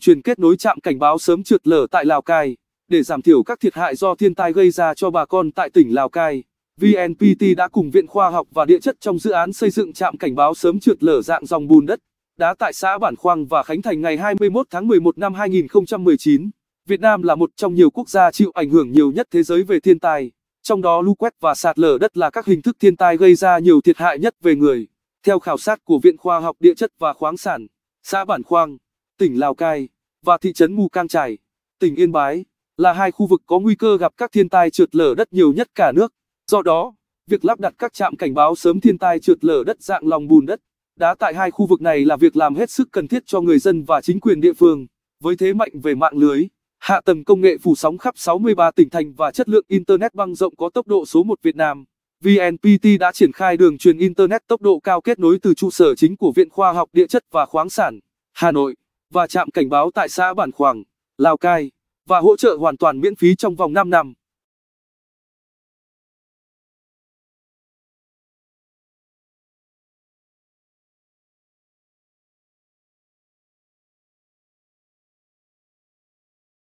truyền kết nối trạm cảnh báo sớm trượt lở tại Lào Cai để giảm thiểu các thiệt hại do thiên tai gây ra cho bà con tại tỉnh Lào Cai. VNPT đã cùng Viện Khoa học và Địa chất trong dự án xây dựng trạm cảnh báo sớm trượt lở dạng dòng bùn đất, đá tại xã Bản Khoang và Khánh Thành ngày 21 tháng 11 năm 2019. Việt Nam là một trong nhiều quốc gia chịu ảnh hưởng nhiều nhất thế giới về thiên tai, trong đó lũ quét và sạt lở đất là các hình thức thiên tai gây ra nhiều thiệt hại nhất về người. Theo khảo sát của Viện Khoa học Địa chất và Khoáng sản, xã Bản Khoang tỉnh Lào Cai và thị trấn Mù Cang Chải, tỉnh Yên Bái là hai khu vực có nguy cơ gặp các thiên tai trượt lở đất nhiều nhất cả nước. Do đó, việc lắp đặt các trạm cảnh báo sớm thiên tai trượt lở đất dạng lòng bùn đất, đá tại hai khu vực này là việc làm hết sức cần thiết cho người dân và chính quyền địa phương. Với thế mạnh về mạng lưới, hạ tầng công nghệ phủ sóng khắp 63 tỉnh thành và chất lượng internet băng rộng có tốc độ số 1 Việt Nam, VNPT đã triển khai đường truyền internet tốc độ cao kết nối từ trụ sở chính của Viện Khoa học Địa chất và Khoáng sản, Hà Nội và trạm cảnh báo tại xã Bản Khoàng, Lào Cai và hỗ trợ hoàn toàn miễn phí trong vòng 5 năm.